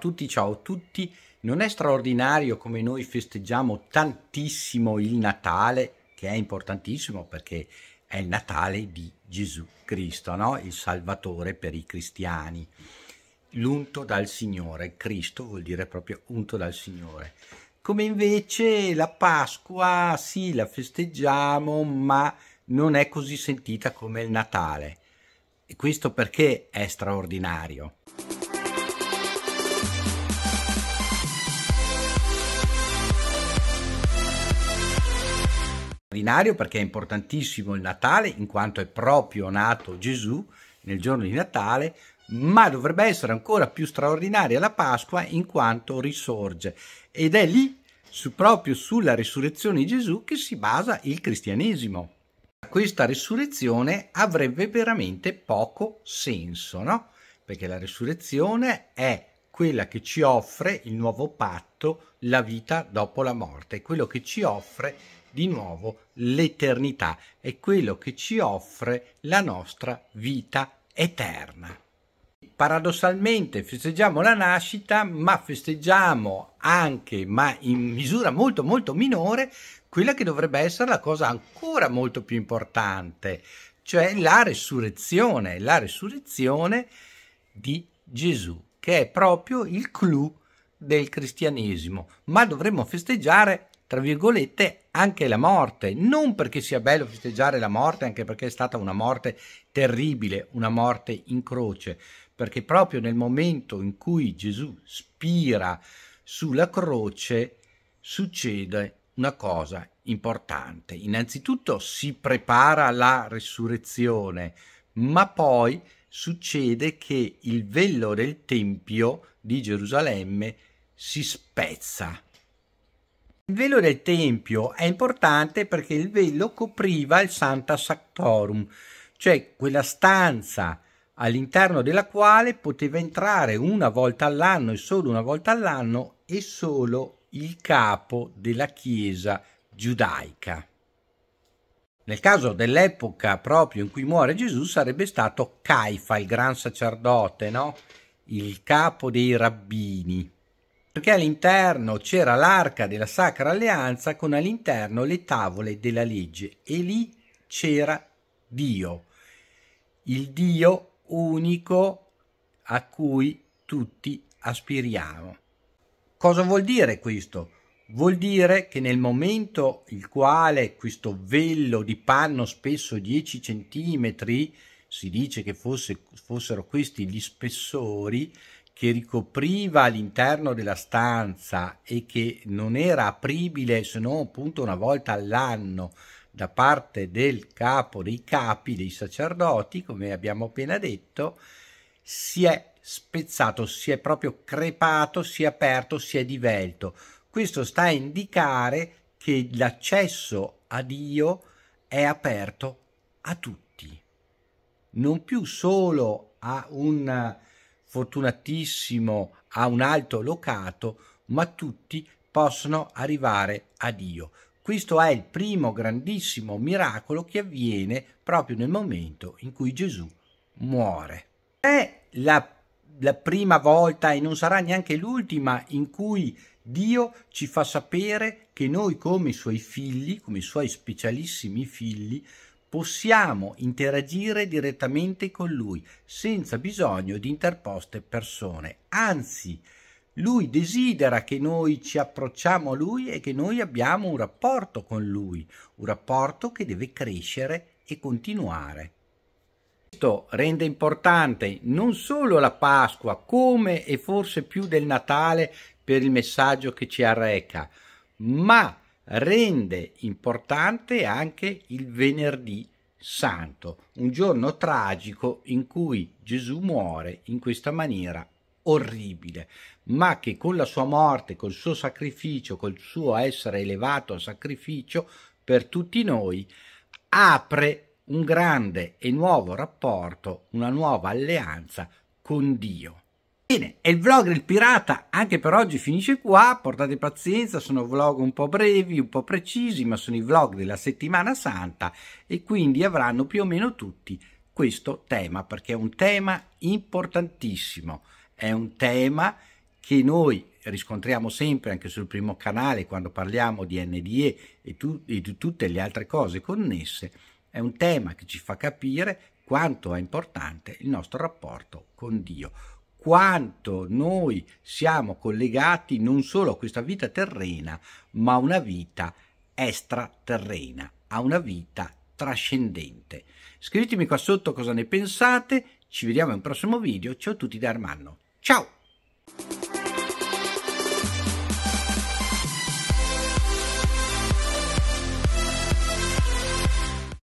tutti, ciao a tutti. Non è straordinario come noi festeggiamo tantissimo il Natale, che è importantissimo perché è il Natale di Gesù Cristo, no? il Salvatore per i cristiani. L'unto dal Signore, Cristo vuol dire proprio unto dal Signore. Come invece la Pasqua, sì, la festeggiamo, ma non è così sentita come il Natale. E questo perché è straordinario? perché è importantissimo il Natale in quanto è proprio nato Gesù nel giorno di Natale, ma dovrebbe essere ancora più straordinaria la Pasqua in quanto risorge ed è lì su, proprio sulla risurrezione di Gesù che si basa il cristianesimo. Questa risurrezione avrebbe veramente poco senso, no? Perché la risurrezione è quella che ci offre il nuovo patto, la vita dopo la morte, quello che ci offre di nuovo l'eternità, è quello che ci offre la nostra vita eterna. Paradossalmente festeggiamo la nascita, ma festeggiamo anche, ma in misura molto molto minore, quella che dovrebbe essere la cosa ancora molto più importante, cioè la resurrezione, la resurrezione di Gesù che è proprio il clou del cristianesimo. Ma dovremmo festeggiare, tra virgolette, anche la morte, non perché sia bello festeggiare la morte, anche perché è stata una morte terribile, una morte in croce, perché proprio nel momento in cui Gesù spira sulla croce succede una cosa importante. Innanzitutto si prepara la resurrezione, ma poi succede che il velo del Tempio di Gerusalemme si spezza. Il velo del Tempio è importante perché il velo copriva il Santa Sanctorum, cioè quella stanza all'interno della quale poteva entrare una volta all'anno e solo una volta all'anno e solo il capo della Chiesa giudaica. Nel caso dell'epoca proprio in cui muore Gesù sarebbe stato Caifa, il gran sacerdote, no? il capo dei rabbini, perché all'interno c'era l'arca della Sacra Alleanza con all'interno le tavole della legge e lì c'era Dio, il Dio unico a cui tutti aspiriamo. Cosa vuol dire questo? Vuol dire che nel momento il quale questo vello di panno spesso 10 cm, si dice che fosse, fossero questi gli spessori, che ricopriva l'interno della stanza e che non era apribile se non appunto una volta all'anno da parte del capo dei capi dei sacerdoti, come abbiamo appena detto, si è spezzato, si è proprio crepato, si è aperto, si è divelto. Questo sta a indicare che l'accesso a Dio è aperto a tutti, non più solo a un fortunatissimo, a un alto locato, ma tutti possono arrivare a Dio. Questo è il primo grandissimo miracolo che avviene proprio nel momento in cui Gesù muore. È la, la prima volta e non sarà neanche l'ultima in cui Dio ci fa sapere che noi come i suoi figli, come i suoi specialissimi figli, possiamo interagire direttamente con lui senza bisogno di interposte persone. Anzi, lui desidera che noi ci approcciamo a lui e che noi abbiamo un rapporto con lui, un rapporto che deve crescere e continuare. Questo rende importante non solo la Pasqua, come e forse più del Natale per il messaggio che ci arreca, ma rende importante anche il venerdì santo, un giorno tragico in cui Gesù muore in questa maniera orribile, ma che con la sua morte, col suo sacrificio, col suo essere elevato a sacrificio per tutti noi, apre un grande e nuovo rapporto, una nuova alleanza con Dio. Bene, e il vlog del pirata anche per oggi finisce qua, portate pazienza, sono vlog un po' brevi, un po' precisi, ma sono i vlog della settimana santa e quindi avranno più o meno tutti questo tema, perché è un tema importantissimo, è un tema che noi riscontriamo sempre anche sul primo canale quando parliamo di NDE e, tu, e di tutte le altre cose connesse, è un tema che ci fa capire quanto è importante il nostro rapporto con Dio quanto noi siamo collegati non solo a questa vita terrena, ma a una vita extraterrena, a una vita trascendente. Scrivetemi qua sotto cosa ne pensate, ci vediamo in un prossimo video, ciao a tutti da Armando, ciao!